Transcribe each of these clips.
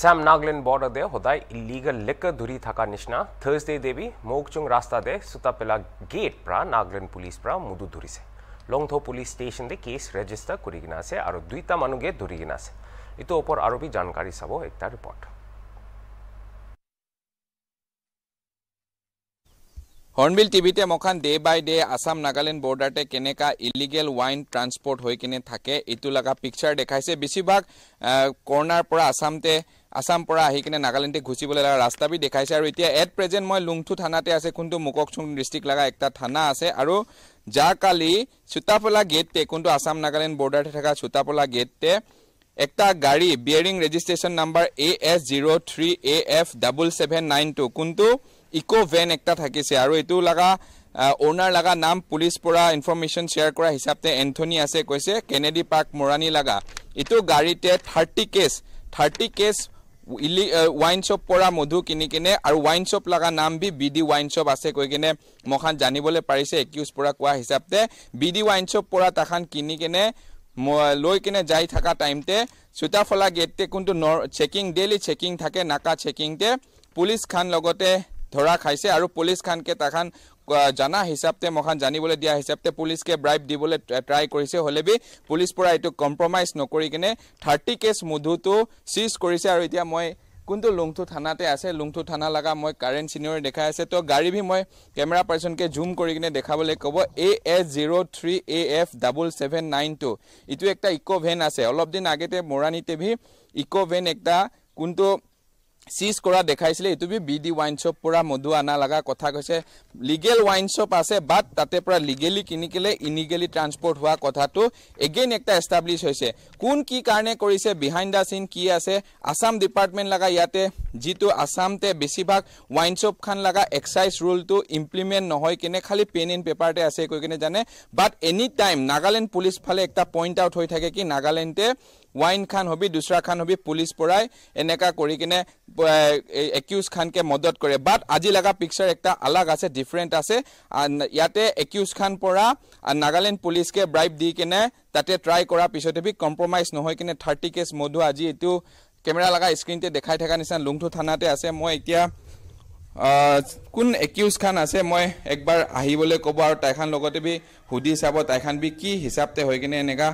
Sam Naglin border de hodai illegal liquor duri thaka nishna Thursday debi Mokchung rasta de sutapela gate pra Naglin police pra mudu duri se Longtho police station de case register kurigina se aro duita manuge durigina se ito upor aro bi jankari sabo ekta report Hornbill TV te mokhan day by day Assam Nagaland border te keneka illegal wine transport hoikine thake itulaga picture dekhaise bisibhag uh, corner pura Assam te Assam পৰা আহি কিনে নাগালেণ্ডে ঘুচিবলৈ লগা ৰাস্তা B দেখাইছে আৰু এতিয়া at present মই লুংথু থানাতে আছে কোনটো মুকক্সুং ডিষ্ট্ৰিক্ট লগা এটা থানা আছে আৰু যাৰ কালি গেটতে কোনটো আসাম নাগালেণ্ড বৰ্ডাৰতে থকা চুতাফলা গেটতে এটা গাড়ী bearing registration number A S zero' three A F double seven nine two কোনটো ইক' ভেন এটা থাকিছে আৰু এইটো লগা অ'নাৰ লগা নাম পুলিচ পৰা ইনফৰ্মেশ্যন শ্বেয়াৰ কৰা হিচাপে এণ্ঠনি আছে কৈছে কেনেডি পাৰ্ক মৰাণী লগা এইটো গাড়ীতে থাৰ্টি কেছ থাৰ্টি কেছ ইলি ৱাইন শ্বপ পৰা মধু কিনি কিনে আৰু ৱাইন শ্বপ লগা নাম B B D wine shop আছে কৈ কিনে মখান জানিবলৈ পাৰিছে একিউজ পৰা কোৱা হিচাপতে বি ডি ৱাইন শ্বপ পৰা তাখান কিনি কিনে লৈ কিনে যাই থকা টাইমতে চুতাফলা গেটতে কোনটো ন চেকিং ডেইলি চেকিং থাকে নাকা চেকিংতে পুলিচ খান লগতে ধৰা খাইছে আৰু পুলিচ খানকে তাখান জানা হিচাপে মখান জানিবলৈ দিয়া হিচাপে পুলিচকে ব্ৰাইব দিবলৈ ট্ৰাই কৰিছে হ'লেবি পুলিচ পৰা এইটো কম্প্ৰমাইজ নকৰি কিনে থাৰ্টি কেছ মধুটো চিজ কৰিছে আৰু এতিয়া মই কোনটো লুংথু থানাতে আছে লুংথু থানা লগা মই কাৰেণ্ট চিনিয়ৰ দেখাই আছে তো গাড়ীভি মই কেমেৰা পাৰ্চনকৈ জুম কৰি কিনে দেখাবলৈ ক'ব A S zero' three A F double seven nine two এইটো এটা ইক' ভেন আছে অলপ দিন আগতে মৰাণীতে ভি ইক' ভেন এটা কোনটো চিজ কৰা দেখাইছিলে এইটো বি ডি ৱাইন শ্বপ পৰা মধু আনা লগা কথা কৈছে লিগেল ৱাইন শ্বপ আছে বাট তাতে পৰা লিগেলি কিনি কেলে ইনিগেলি ট্ৰান্সপৰ্ট হোৱা কথাটো এগেইন এটা এষ্টাব্লিছ হৈছে কোন কি কাৰণে কৰিছে বিহাইণ্ড দ্য চিন কি আছে আছাম ডিপাৰ্টমেণ্ট লগা ইয়াতে যিটো আছামতে বেছিভাগ ৱাইন শ্বপখন লগা এক্সাইজ ৰুলটো ইমপ্লিমেণ্ট নহয় কিনে খালি পেন ইন পেপাৰতে আছে কৈ কিনে জানে but any time Nagaland police ফালে এটা পইণ্ট আউট হৈ থাকে কি নাগালেণ্ডে ৱাইন খান হবি দুচৰা খান হবি পুলিচ পৰাই এনেকা কৰি কিনে একিউজ খানকে মদত কৰে বাট আজি লগা পিকচাৰ এটা আলগ আছে ডিফাৰেণ্ট আছে ইয়াতে একিউজ খান পৰা নাগালেণ্ড পুলিচকে ব্ৰাইব দি কিনে তাতে ট্ৰাই কৰাৰ পিছতে বি কম্প্ৰমাইজ নহৈ কিনে থাৰ্টি কেছ মধু আজি এইটো কেমেৰা লগা স্ক্ৰীণতে দেখাই থকা নিচিনা লুংথু থানাতে আছে মই এতিয়া কোন একিউজ খান আছে মই একবাৰ আহিবলৈ ক'ব আৰু তাইখান লগতে বি সুধি চাব তাইখান বি কি হিচাপতে হৈ কিনে এনেকা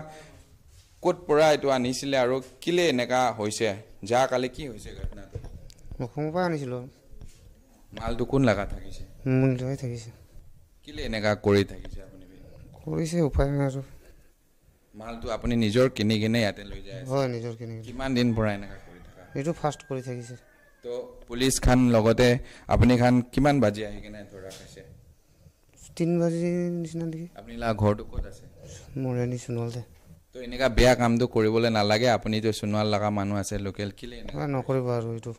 ক'ত পৰা এইটো আনিছিলে আৰু কেলে এনেকুৱা হৈছে যা কালি কি হৈছে ঘটনাটো অসমৰ পৰা আনিছিলোঁ মালটো কোন লগা থাকিছে থাকিছে কেলে এনেকুৱা কৰি থাকিছে আপুনি কৰিছে উপায় নাই আৰু মালটো আপুনি নিজৰ কিনি কিনে ইয়াতে লৈ যায় হয় নিজৰ কিনি কিমান দিন পৰা এনেকুৱা কৰি থাকা এইটো ফাষ্ট কৰি থাকিছে তো পুলিচ খান লগতে আপুনি খান কিমান বাজি আহি কিনে ধৰি ৰাখিছে তিন বাজি নিচিনা নেকি আপুনি লা ঘৰটো ক'ত আছে মোৰ এনি সোণোৱালতে তো এনেকুৱা বেয়া কামটো কৰিবলৈ নালাগে আপুনিতো সোণোৱাল লগা মানুহ আছে লোকেল কেলে নকৰিব আৰু এইটো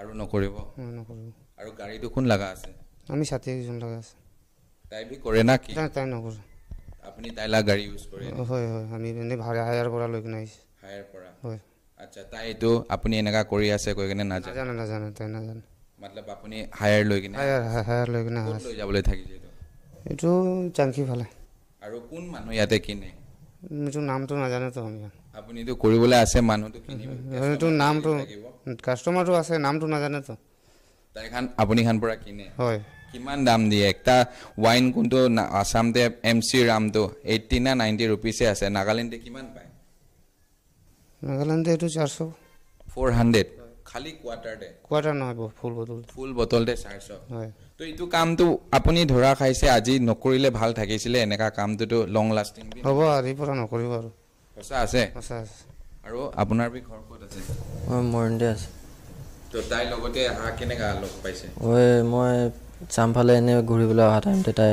আৰু নকৰিব নকৰিব আৰু গাড়ীটো কোন লগা আছে আমি ষাঠি একজন লগা আছে তাই বি কৰে না কি তাই নকৰে আপুনি তাইলা গাড়ী ইউজ কৰে হয় হয় আমি এনে ভাড়া হায়াৰ পৰা লৈ কিনে আহিছে হায়াৰ পৰা হয় আচ্ছা তাই এইটো আপুনি এনেকুৱা কৰি আছে কৈ কিনে নাজানে নাজানে নাজানে তাই নাজানে মতলব আপুনি হায়াৰ লৈ কিনে হায়াৰ হায়াৰ লৈ কিনে লৈ যাবলৈ থাকিছে এইটো এইটো চাংকি ফালে আৰু কোন মানুহ ইয়াতে কিনে মিছো নামটো নাজানোতো আমি আপুনিতো কৰিবলৈ আছে মানুহটো কিনিব সেইটো নামটো কাষ্টমাৰটো আছে নামটো নাজানোতো তাইখান আপুনিখান পৰা কিনে হয় কিমান দাম দিয়ে একটা ৱাইন কোনটো আসামতে এম চি ৰামটো এইটি না নাইণ্টি ৰুপিছে আছে নাগালেণ্ডে কিমান পায় নাগালেণ্ডে এইটো চাৰিশ ফ'ৰ হাণ্ড্ৰেড খালি কোৱাৰ্টাৰতে কোৱাৰ্টাৰ নহয় ফুল বটল ফুল বটলতে চাৰ্জ হয় তো এইটো কামটো আপুনি ধৰা খাইছে আজি নকৰিলে ভাল থাকিছিলে এনেকুৱা কামটোতো লং লাষ্টিং হ'ব আজিৰ পৰা নকৰিব আৰু সঁচা আছে সঁচা আছে আৰু আপোনাৰ বি ঘৰ ক'ত আছে মই মৰণতে আছে তো তাইৰ লগতে অহা কেনেকুৱা লগ পাইছে হয় মই যাম এনে ঘূৰিবলৈ অহা টাইমতে তাই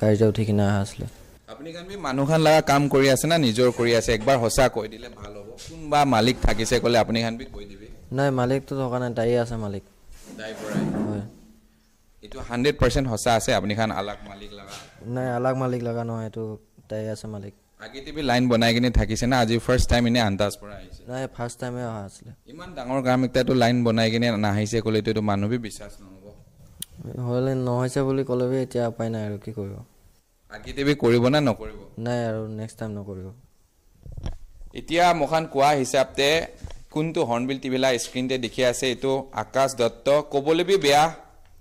গাড়ীতে উঠি কিনে অহা আছিলে আপুনি কাৰণ মানুহখন লগা কাম কৰি আছে না নিজৰ কৰি আছে একবাৰ সঁচা কৈ দিলে ভাল হ'ব কোনোবা মালিক থাকিছে ক'লে আপুনি কাৰণ কৈ দিবি নাই মালিকটো থকা নাই তাই আছে মালিক এইটো হাণ্ড্ৰেড পাৰ্চেণ্ট সঁচা আছে আপুনি খান আলাক মালিক লগা নাই আলাক মালিক লগা নহয় এইটো তাই আছে মালিক আগে টিভি লাইন বনাই কিনে থাকিছে না আজি ফার্স্ট টাইম ইনে আন্দাজ পৰা আহিছে নাই ফাৰ্স্ট টাইমে আহা আছে ইমান ডাঙৰ কাম এটা তো লাইন বনাই কিনে নাহিছে কলে তো মানুহ বিশ্বাস নহব হলে নহৈছে বুলি কলে বি এতিয়া উপায় নাই আৰু কি কৰিব আগে টিভি কৰিব না নকৰিব নাই আৰু নেক্সট টাইম নকৰিব এতিয়া মখান কোৱা হিচাপতে কোনটো হৰ্ণবিল টিভিলা লাই স্ক্ৰীণতে দেখি আছে এইটো আকাশ দত্ত ক'বলৈ বেয়া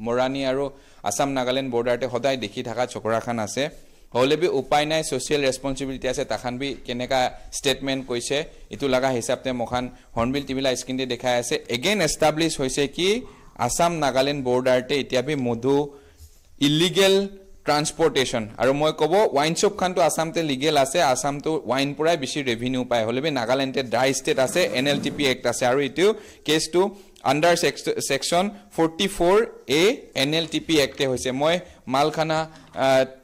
মৰাণী আৰু আছাম নাগালেণ্ড বৰ্ডাৰতে সদায় দেখি থকা চকৰাখন আছে হ'লেবি উপায় নাই ছ'চিয়েল ৰেছপনচিবিলিটি আছে তাখানবি কেনেকুৱা ষ্টেটমেণ্ট কৈছে এইটো লগা হিচাপতে মোখান হৰ্ণবিল টিভিলা লাই স্ক্ৰীণতে দেখাই আছে এগেইন এষ্টাব্লিছ হৈছে কি আছাম নাগালেণ্ড বৰ্ডাৰতে এতিয়া মধু ইলিগেল ট্ৰান্সপৰ্টেশ্যন আৰু মই ক'ব ৱাইন শ্বপখনটো আছামতে লিগেল আছে আছামটো ৱাইন পৰাই বেছি ৰেভিনিউ পায় হ'লে বি নাগালেণ্ডে ড্ৰাই ষ্টেট আছে N L T P act আছে আৰু এইটো কেছটো under section forty four A N L T P এক্টে হৈছে মই মালখানা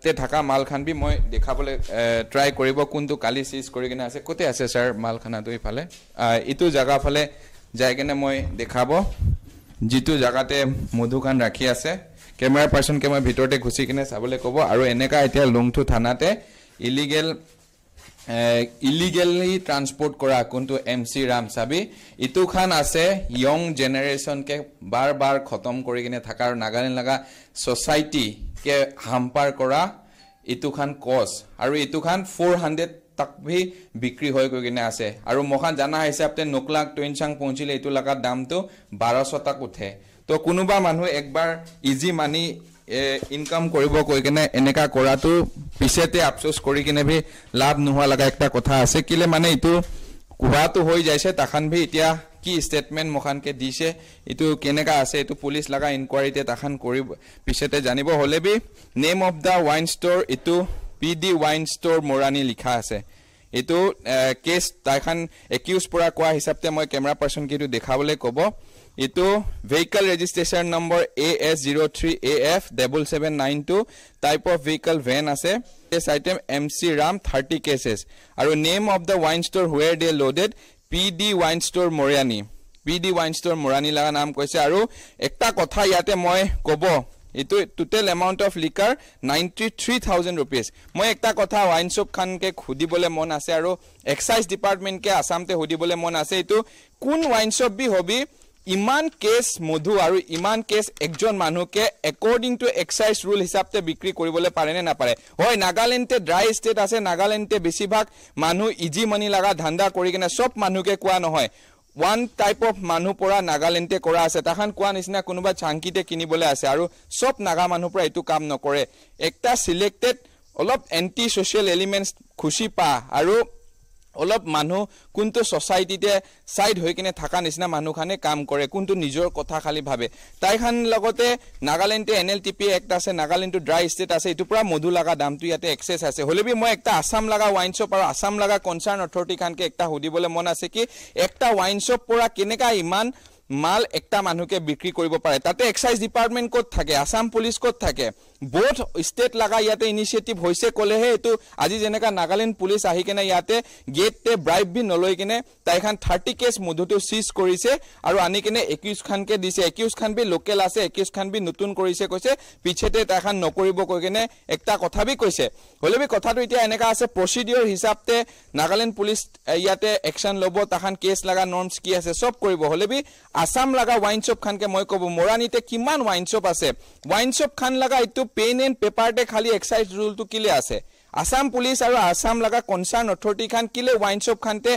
তে থকা মালখান বি মই দেখাবলৈ ট্ৰাই কৰিব কোনটো কালি চিজ কৰি কিনে আছে ক'তে আছে ছাৰ মালখানাটো ইফালে ইটো জেগাফালে যাই কিনে মই দেখাব যিটো জেগাতে মধুখান ৰাখি আছে কেমেৰা পাৰ্চনকে মই ভিতৰতে ঘুচি কিনে চাবলৈ ক'ব আৰু এনেকা এতিয়া লংথু থানাতে ইলিগেল ইলিগেলি ট্ৰান্সপৰ্ট কৰা কোনটো এম চি ৰামচাবি ইটো খান আছে য়ং জেনেৰেশ্যনকে বাৰ বাৰ খতম কৰি কিনে থকা আৰু নাগালেণ্ড লগা ছচাইটিকে হাম্পাৰ কৰা ইটো খান কচ আৰু ইটো খান ফ'ৰ হাণ্ড্ৰেড তাক ভি বিক্ৰী হৈ গৈ কিনে আছে আৰু মোক জানা হিচাপে নোকলাক টুইনচাং পহঁচিলে এইটো লগা দামটো বাৰশ টাক উঠে তো কোনোবা মানুহে একবাৰ ইজি মানি ইনকাম কৰিব কৈ কিনে এনেকা কৰাটো পিছতে আফচোচ কৰি কিনে ভি লাভ নোহোৱা লগা এটা কথা আছে কেলে মানে এইটো কোৱাটো হৈ যাইছে তাখন ভি এতিয়া কি ষ্টেটমেণ্ট মোখানকে দিছে এইটো কেনেকুৱা আছে এইটো পুলিচ লগা ইনকোৱাৰীতে তাখন কৰি পিছতে জানিব হ'লে বি name of the wine store এইটো P D wine store Mariani লিখা আছে এইটো কেছ তাইখন একিউজ পৰা কোৱা হিচাপতে মই কেমেৰা পাৰ্চনকেইটো দেখাবলৈ ক'ব ইটো vehicle registration number A S zero' three A F double seven nine two type of vehicle van আছে as item M C rum thirty cases আৰু name of the wine store where they loaded P D wine store Mariani P D wine store Mariani লগা নাম কৈছে আৰু এটা কথা ইয়াতে মই ক'ব এইটো total amount of liquor ninety three thousand rupees মই এটা কথা ৱাইন শ্বপ খানকে সুধিবলৈ মন আছে আৰু এক্সাইজ ডিপাৰ্টমেণ্টকে আছামতে সুধিবলৈ মন আছে এইটো কোন ৱাইন শ্বপ বি হবি ইমান কেচ মধু আৰু ইমান কেচ একজন মানুহকে একৰ্ডিং টু এক্সাইজ ৰুল হিচাপতে বিক্ৰী কৰিবলৈ নে নাপাৰে হয় নাগালেণ্ডতে ড্ৰাই ষ্টেট আছে নাগালেণ্ডতে বেছিভাগ মানুহ ইজি মানি লগা ধান্দা কৰি কিনে চব মানুহকে কোৱা নহয় ওৱান টাইপ অফ মানুহ পৰা নাগালেণ্ডতে কৰা আছে তাহান কোৱা নিচিনা কোনোবা চাংকিতে কিনিবলৈ আছে আৰু চব নাগা মানুহৰ পৰা এইটো কাম নকৰে একটা চিলেক্টেড অলপ এণ্টি ছ'চিয়েল এলিমেণ্টছ খুচি পা আৰু অলপ মানুহ কোনটো ছচাইটিতে ছাইড হৈ কিনে থকা নিচিনা মানুহখানে কাম কৰে কোনটো নিজৰ কথা খালি ভাবে তাইখান লগতে নাগালেণ্ডটো N L T P act আছে নাগালেণ্ডটো ড্ৰাই ষ্টেট আছে এইটো পৰা মধু লগা দামটো ইয়াতে এক্সেছ আছে হ'লেও মই এটা আছাম লগা ৱাইন শ্বপ আৰু আছাম লগা কনচাৰ্ণ অথৰিটিখনকে এটা সুধিবলৈ মন আছে কি এটা ৱাইন শ্বপ পৰা কেনেকুৱা ইমান মাল একটা মানুহকে বিক্ৰী কৰিব পাৰে তাতে এক্সাইজ ডিপাৰ্টমেণ্ট ক'ত থাকে আছাম পুলিচ ক'ত থাকে বহুত ষ্টেট লগা ইয়াতে ইনিচিয়েটিভ হৈছে ক'লেহে এইটো আজি যেনেকৈ নাগালেণ্ড পুলিচ আহি কিনে ইয়াতে গেটতে ব্ৰাইব বি নলৈ কিনে তাইখন থাৰ্টি কেছ মধুটো চিজ কৰিছে আৰু আনি কিনে একৈছখনকৈ দিছে একৈছখন বি লোকেল আছে একৈছখন বি নতুন কৰিছে কৈছে পিছতে তাইখন নকৰিব কৈ কিনে একটা কথা বি কৈছে হ'লে বি কথাটো এতিয়া এনেকুৱা আছে প্ৰচিডিঅ'ৰ হিচাপতে নাগালেণ্ড পুলিচ ইয়াতে একশ্যন ল'ব তাহান কেছ লগা নৰ্মছ কি আছে চব কৰিব হ'লে বি আসাম লাগা ওয়াইন শপ খানকে মই কব মোরানিতে কিমান ওয়াইন শপ আছে ওয়াইন শপ খান লাগা এটু পেন এন্ড পেপারতে খালি এক্সাইজ রুল তো কিলে আছে আসাম পুলিশ আর আসাম লাগা কনসার্ন অথরিটি খান কিলে ওয়াইন শপ খানতে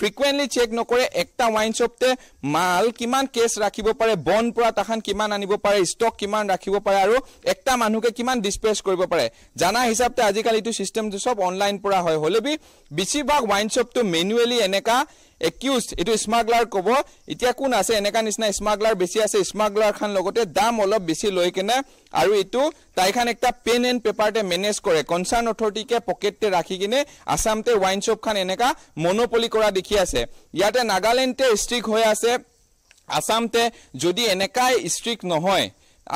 ফ্রিকুয়েন্টলি চেক নকরে একটা ওয়াইন শপতে মাল কিমান কেস রাখিব পারে বন পড়া তখন কিমান আনিব পারে স্টক কিমান রাখিব পারে আর একটা মানুষকে কিমান ডিসপ্লেস করব পারে জানা হিসাবতে আজিকালি তো সিস্টেম সব অনলাইন পড়া হয় হলেবি বেশিরভাগ ওয়াইন শপ তো মেনুয়ালি এনেকা একিউজ এইটো স্মাগলাৰ ক'ব এতিয়া কোন আছে এনেকুৱা নিচিনা স্মাগলাৰ বেছি আছে স্মাগলাৰখন লগতে দাম অলপ বেছি লৈ কেনে আৰু এইটো তাইখন একটা পেন এণ্ড পেপাৰতে মেনেজ কৰে কনচাৰ্ণ অথৰিটিকে পকেটতে ৰাখি কিনে আছামতে ৱাইন শ্বপখন এনেকুৱা মনোপলি কৰা দেখি আছে ইয়াতে নাগালেণ্ডতে ষ্ট্ৰিক হৈ আছে আছামতে যদি এনেকুৱাই ষ্ট্ৰিক নহয়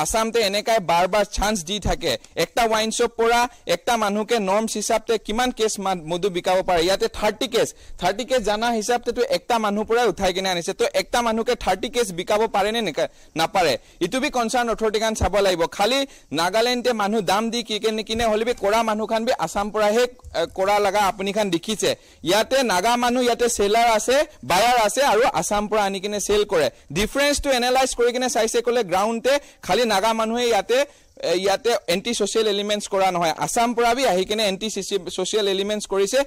আসামতে এনেকাই বার বার চান্স দি থাকে একটা ওয়াইন শপ পড়া একটা মানুষকে নর্মস হিসাবতে কিমান কেস মধু বিকাব পারে ইয়াতে থার্টি কেস থার্টি কেস জানা হিসাবতে তো একটা মানুষ পড়া উঠাই কিনে আনিছে তো একটা মানুষকে থার্টি কেস বিকাব পারে নে নাপারে ইটু বি কনসার্ন অথরিটি খান চাব লাগবে খালি নাগাল্যান্ডে মানুষ দাম দি কি কিনে কিনে হলে বি কড়া মানুষ খান বি আসাম পড়াহে কড়া লাগা আপনি খান দেখিছে ইয়াতে নাগা মানুষ ইয়াতে সেলার আছে বায়ার আছে আর আসাম পড়া আনি কিনে সেল করে ডিফারেন্স তো এনালাইজ করে কিনে চাইছে কলে গ্রাউন্ডে খালি খালি নাগা মানুহে ইয়াতে ইয়াতে এণ্টি ছ'চিয়েল এলিমেণ্টছ কৰা নহয় আছাম পৰা বি আহি কিনে এণ্টি ছ'চিয়েল এলিমেণ্টছ কৰিছে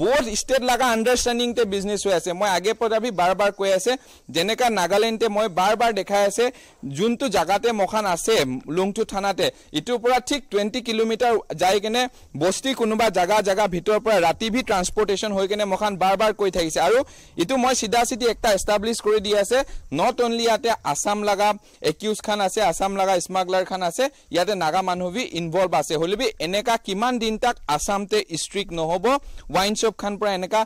বহুত ষ্টেট লগা আণ্ডাৰষ্টেণ্ডিংতে বিজনেছ হৈ আছে মই আগে পৰা বি বাৰ বাৰ কৈ আছে যেনেকা নাগালেণ্ডে মই বাৰ বাৰ দেখাই আছে যোনটো জেগাতে মখান আছে লুংটু থানাতে ইটোৰ পৰা ঠিক টুৱেণ্টি কিলোমিটাৰ যাই কিনে বস্তি কোনোবা জেগা জেগা ভিতৰৰ পৰা ৰাতি ভি ট্ৰান্সপৰ্টেশ্যন হৈ কিনে মখান বাৰ বাৰ কৈ থাকিছে আৰু ইটো মই চিধা চিধি এটা এষ্টাব্লিছ কৰি দি আছে নট অনলি ইয়াতে আছাম লগা একিউজ খান আছে আছাম লগা স্মাগলাৰ খান আছে ইয়াতে নাগা মানুহবি ইনভলভ আছে হ'লে বি এনেকুৱা কিমান দিন তাক আছামতে ষ্ট্ৰিক নহ'ব ৱাইন শ্বপখন পৰা এনেকা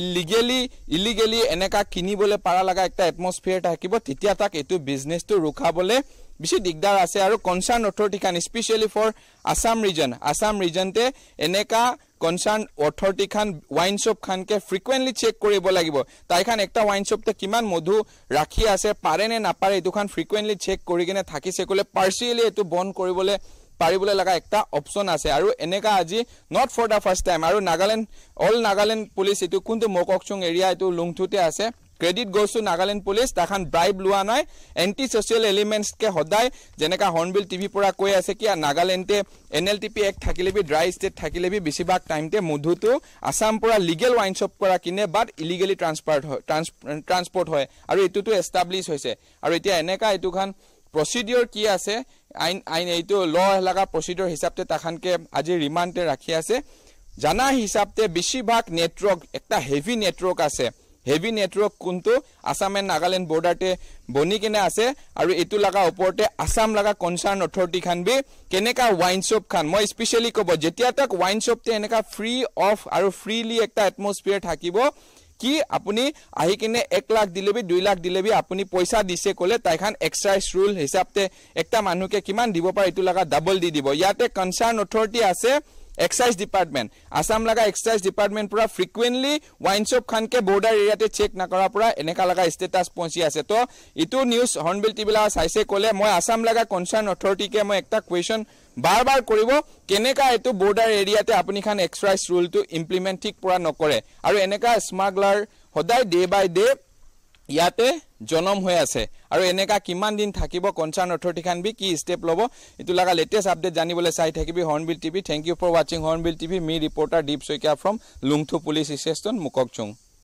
ইলিগেলি ইলিগেলি এনেকুৱা কিনিবলৈ পাৰা লগা এটা এটমছফিয়াৰ থাকিব তেতিয়া তাক এইটো বিজনেছটো ৰখাবলৈ বেছি দিগদাৰ আছে আৰু কনচাৰ্ণ অথৰিটি খান specially for Assam region Assam ৰিজনতে এনেকুৱা কনচাৰ্ণ অথৰিটিখন ৱাইন শ্বপখনকে ফ্ৰিকুৱেণ্টলি চেক কৰিব লাগিব তাইখন এটা ৱাইন শ্বপতে কিমান মধু ৰাখি আছে পাৰে নে নাপাৰে এইটোখন ফ্ৰিকুৱেণ্টলি চেক কৰি কিনে থাকিছে ক'লে পাৰ্চিয়েলি এইটো বন্ধ কৰিবলৈ পাৰিবলৈ লগা এটা অপশ্যন আছে আৰু এনেকুৱা আজি not for the first time আৰু নাগালেণ্ড অল নাগালেণ্ড পুলিচ এইটো কোনটো মকচুং এৰিয়া এইটো লুংথুতে আছে ক্ৰেডিট গৈছোঁ নাগালেণ্ড পুলিচ তাখন ব্ৰাইব লোৱা নাই এণ্টি ছ'চিয়েল এলিমেণ্টছকে সদায় যেনেকৈ হৰ্ণবিল টিভিৰ পৰা কৈ আছে কি নাগালেণ্ডে N L T P act থাকিলে বি ড্ৰাই ষ্টেট থাকিলে বি বেছিভাগ টাইমতে মধুটো আছাম পৰা লিগেল ৱাইনশ্বপ কৰা কিনে বাট ইলিগেলি ট্ৰান্সপাৰ্ট হয় ট্ৰান্স ট্ৰান্সপৰ্ট হয় আৰু এইটোতো এষ্টাব্লিছ হৈছে আৰু এতিয়া এনেকুৱা এইটোখন প্ৰচিডিঅ'ৰ কি আছে আইন আইন এইটো ল এলেকা প্ৰচিডিঅ'ৰ হিচাপে তাখনকে আজি ৰিমাণ্ডে ৰাখি আছে জানা হিচাপে বেছিভাগ নেটৱৰ্ক এটা হেভি নেটৱৰ্ক আছে হেভি নেটৱৰ্ক কোনটো আছাম এণ্ড নাগালেণ্ড বৰ্ডাৰতে বনি কেনে আছে আৰু এইটো লগা ওপৰতে আছাম লগা কনচাৰ্ণ অথৰিটি খান বি কেনেকুৱা ৱাইন শ্বপ খান মই স্পেচিয়েলি ক'ব যেতিয়া তাক ৱাইন শ্বপটো এনেকুৱা ফ্ৰী অফ আৰু ফ্ৰীলি এটা এটমছফিয়াৰ থাকিব কি আপুনি আহি কিনে এক লাখ দিলে বি দুই লাখ দিলে বি আপুনি পইচা দিছে ক'লে তাইখন এক্সাইজ ৰুল হিচাপে একটা মানুহকে কিমান দিব পাৰে এইটো লগা ডাবল দি দিব ইয়াতে কনচাৰ্ণ অথৰিটি আছে এক্সাইজ ডিপাৰ্টমেণ্ট আছাম লগা এক্সাইজ ডিপাৰ্টমেণ্ট পৰা ফ্ৰিকুৱেণ্টলি ৱাইনশ্বপ খানকে বৰ্ডাৰ এৰিয়াতে চেক নকৰাৰ পৰা এনেকুৱা লগা ষ্টেটাছ পহঁচি আছে তো ইটো নিউজ হৰ্ণবিল টিভিলা চাইছে ক'লে মই আছাম লগা কনচাৰ্ণ অথৰিটিকে মই এটা কুৱেশ্যন বাৰ বাৰ কৰিব কেনেকুৱা এইটো বৰ্ডাৰ এৰিয়াতে আপুনি খান এক্সাইজ ৰুলটো ইমপ্লিমেণ্ট ঠিক পৰা নকৰে আৰু এনেকুৱা স্মাগলাৰ সদায় ডে' বাই ডে' ইয়াতে জনম হৈ আছে আৰু এনেকুৱা কিমান দিন থাকিব কনচাৰ্ণ অথৰিটি খান বি কি ষ্টেপ ল'ব এইটো লগা লেটেষ্ট আপডেট জানিবলৈ চাই থাকিবি Hornbill TV thank you for ৱাচিং হৰ্ণবিল টিভি মি reporter Deep Saikia from Lungthu police station মোকক চুং